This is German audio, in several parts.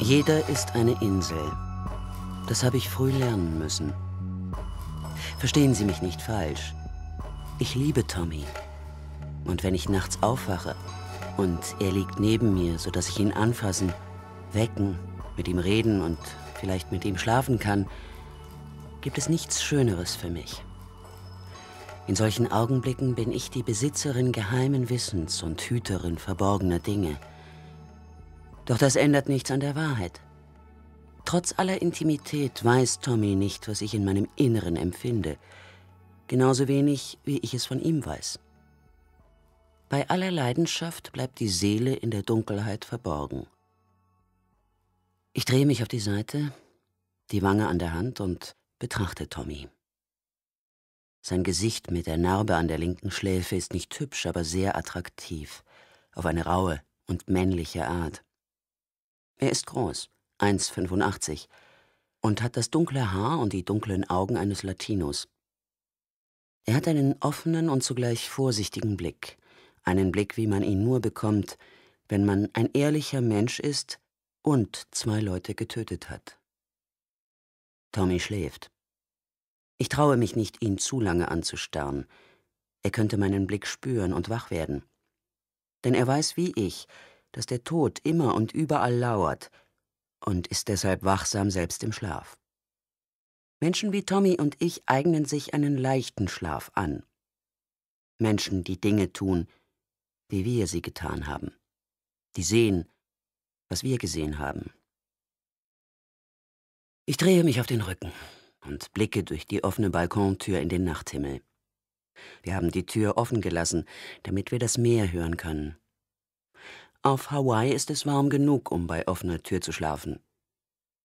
Jeder ist eine Insel. Das habe ich früh lernen müssen. Verstehen Sie mich nicht falsch. Ich liebe Tommy. Und wenn ich nachts aufwache und er liegt neben mir, sodass ich ihn anfassen, wecken, mit ihm reden und vielleicht mit ihm schlafen kann, gibt es nichts Schöneres für mich. In solchen Augenblicken bin ich die Besitzerin geheimen Wissens und Hüterin verborgener Dinge. Doch das ändert nichts an der Wahrheit. Trotz aller Intimität weiß Tommy nicht, was ich in meinem Inneren empfinde, genauso wenig wie ich es von ihm weiß. Bei aller Leidenschaft bleibt die Seele in der Dunkelheit verborgen. Ich drehe mich auf die Seite, die Wange an der Hand und betrachte Tommy. Sein Gesicht mit der Narbe an der linken Schläfe ist nicht hübsch, aber sehr attraktiv, auf eine raue und männliche Art. Er ist groß, 1,85, und hat das dunkle Haar und die dunklen Augen eines Latinos. Er hat einen offenen und zugleich vorsichtigen Blick, einen Blick, wie man ihn nur bekommt, wenn man ein ehrlicher Mensch ist und zwei Leute getötet hat. Tommy schläft. Ich traue mich nicht, ihn zu lange anzustarren. Er könnte meinen Blick spüren und wach werden. Denn er weiß wie ich, dass der Tod immer und überall lauert und ist deshalb wachsam selbst im Schlaf. Menschen wie Tommy und ich eignen sich einen leichten Schlaf an. Menschen, die Dinge tun, wie wir sie getan haben, die sehen, was wir gesehen haben. Ich drehe mich auf den Rücken und blicke durch die offene Balkontür in den Nachthimmel. Wir haben die Tür offen gelassen, damit wir das Meer hören können. Auf Hawaii ist es warm genug, um bei offener Tür zu schlafen.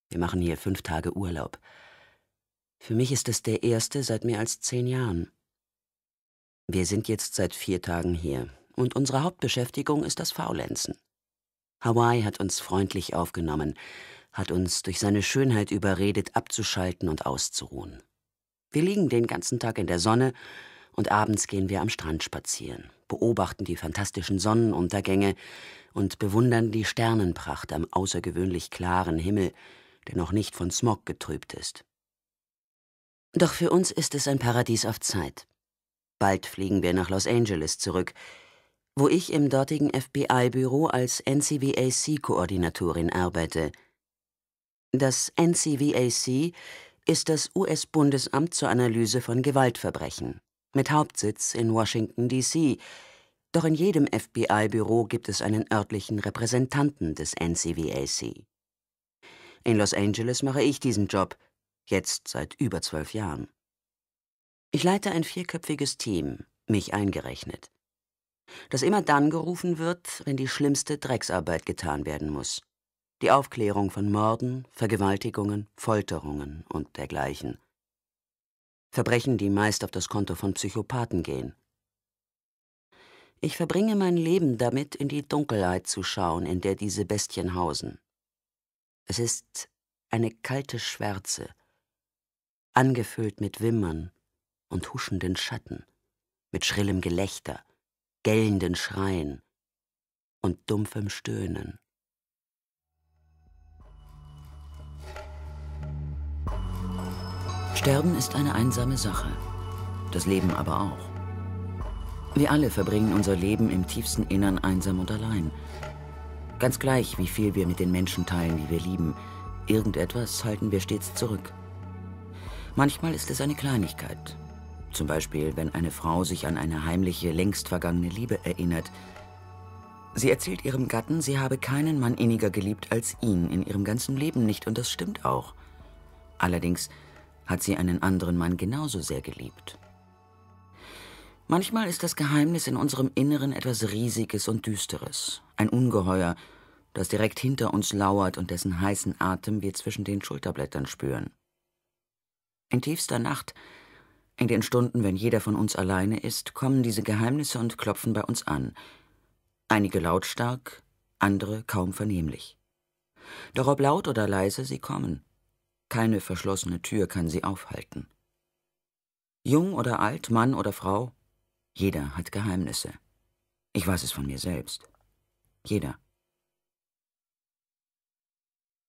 Wir machen hier fünf Tage Urlaub. Für mich ist es der erste seit mehr als zehn Jahren. Wir sind jetzt seit vier Tagen hier und unsere Hauptbeschäftigung ist das Faulenzen. Hawaii hat uns freundlich aufgenommen, hat uns durch seine Schönheit überredet, abzuschalten und auszuruhen. Wir liegen den ganzen Tag in der Sonne und abends gehen wir am Strand spazieren beobachten die fantastischen Sonnenuntergänge und bewundern die Sternenpracht am außergewöhnlich klaren Himmel, der noch nicht von Smog getrübt ist. Doch für uns ist es ein Paradies auf Zeit. Bald fliegen wir nach Los Angeles zurück, wo ich im dortigen FBI-Büro als NCVAC-Koordinatorin arbeite. Das NCVAC ist das US-Bundesamt zur Analyse von Gewaltverbrechen mit Hauptsitz in Washington, D.C. Doch in jedem FBI-Büro gibt es einen örtlichen Repräsentanten des NCVAC. In Los Angeles mache ich diesen Job, jetzt seit über zwölf Jahren. Ich leite ein vierköpfiges Team, mich eingerechnet, das immer dann gerufen wird, wenn die schlimmste Drecksarbeit getan werden muss. Die Aufklärung von Morden, Vergewaltigungen, Folterungen und dergleichen. Verbrechen, die meist auf das Konto von Psychopathen gehen. Ich verbringe mein Leben damit, in die Dunkelheit zu schauen, in der diese Bestien hausen. Es ist eine kalte Schwärze, angefüllt mit Wimmern und huschenden Schatten, mit schrillem Gelächter, gellenden Schreien und dumpfem Stöhnen. Sterben ist eine einsame Sache, das Leben aber auch. Wir alle verbringen unser Leben im tiefsten Innern einsam und allein. Ganz gleich, wie viel wir mit den Menschen teilen, die wir lieben, irgendetwas halten wir stets zurück. Manchmal ist es eine Kleinigkeit. Zum Beispiel, wenn eine Frau sich an eine heimliche, längst vergangene Liebe erinnert. Sie erzählt ihrem Gatten, sie habe keinen Mann inniger geliebt als ihn in ihrem ganzen Leben nicht, und das stimmt auch. Allerdings hat sie einen anderen Mann genauso sehr geliebt. Manchmal ist das Geheimnis in unserem Inneren etwas Riesiges und Düsteres, ein Ungeheuer, das direkt hinter uns lauert und dessen heißen Atem wir zwischen den Schulterblättern spüren. In tiefster Nacht, in den Stunden, wenn jeder von uns alleine ist, kommen diese Geheimnisse und klopfen bei uns an, einige lautstark, andere kaum vernehmlich. Doch ob laut oder leise, sie kommen. Keine verschlossene Tür kann sie aufhalten. Jung oder alt, Mann oder Frau, jeder hat Geheimnisse. Ich weiß es von mir selbst. Jeder.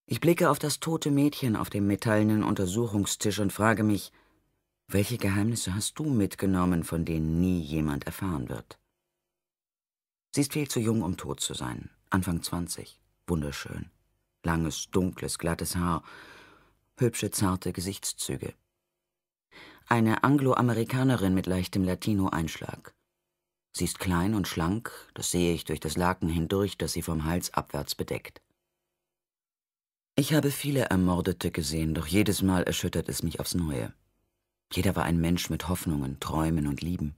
Ich blicke auf das tote Mädchen auf dem metallenen Untersuchungstisch und frage mich, welche Geheimnisse hast du mitgenommen, von denen nie jemand erfahren wird? Sie ist viel zu jung, um tot zu sein. Anfang 20. Wunderschön. Langes, dunkles, glattes Haar, hübsche, zarte Gesichtszüge. Eine Angloamerikanerin mit leichtem Latino-Einschlag. Sie ist klein und schlank, das sehe ich durch das Laken hindurch, das sie vom Hals abwärts bedeckt. Ich habe viele Ermordete gesehen, doch jedes Mal erschüttert es mich aufs Neue. Jeder war ein Mensch mit Hoffnungen, Träumen und Lieben.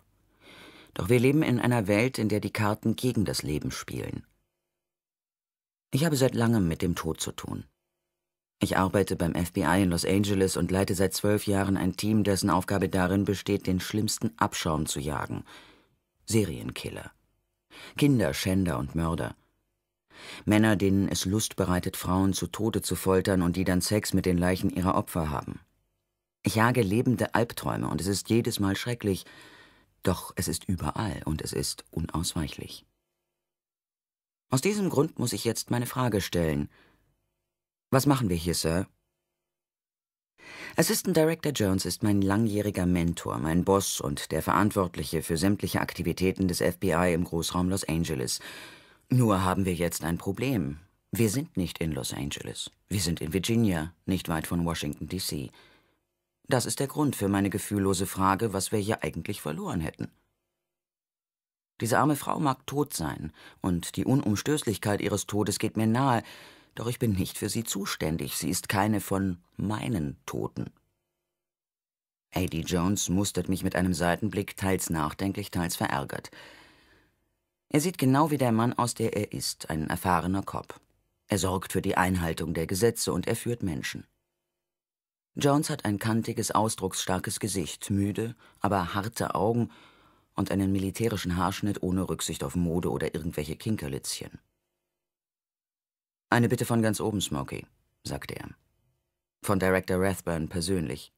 Doch wir leben in einer Welt, in der die Karten gegen das Leben spielen. Ich habe seit langem mit dem Tod zu tun. Ich arbeite beim FBI in Los Angeles und leite seit zwölf Jahren ein Team, dessen Aufgabe darin besteht, den schlimmsten Abschaum zu jagen. Serienkiller. Kinder, Schänder und Mörder. Männer, denen es Lust bereitet, Frauen zu Tode zu foltern und die dann Sex mit den Leichen ihrer Opfer haben. Ich jage lebende Albträume und es ist jedes Mal schrecklich, doch es ist überall und es ist unausweichlich. Aus diesem Grund muss ich jetzt meine Frage stellen – was machen wir hier, Sir? Assistant Director Jones ist mein langjähriger Mentor, mein Boss und der Verantwortliche für sämtliche Aktivitäten des FBI im Großraum Los Angeles. Nur haben wir jetzt ein Problem. Wir sind nicht in Los Angeles. Wir sind in Virginia, nicht weit von Washington, D.C. Das ist der Grund für meine gefühllose Frage, was wir hier eigentlich verloren hätten. Diese arme Frau mag tot sein, und die Unumstößlichkeit ihres Todes geht mir nahe, doch ich bin nicht für sie zuständig. Sie ist keine von meinen Toten. A.D. Jones mustert mich mit einem Seitenblick, teils nachdenklich, teils verärgert. Er sieht genau wie der Mann aus, der er ist, ein erfahrener Cop. Er sorgt für die Einhaltung der Gesetze und er führt Menschen. Jones hat ein kantiges, ausdrucksstarkes Gesicht, müde, aber harte Augen und einen militärischen Haarschnitt ohne Rücksicht auf Mode oder irgendwelche Kinkerlitzchen. Eine Bitte von ganz oben, Smokey, sagte er. Von Director Rathburn persönlich.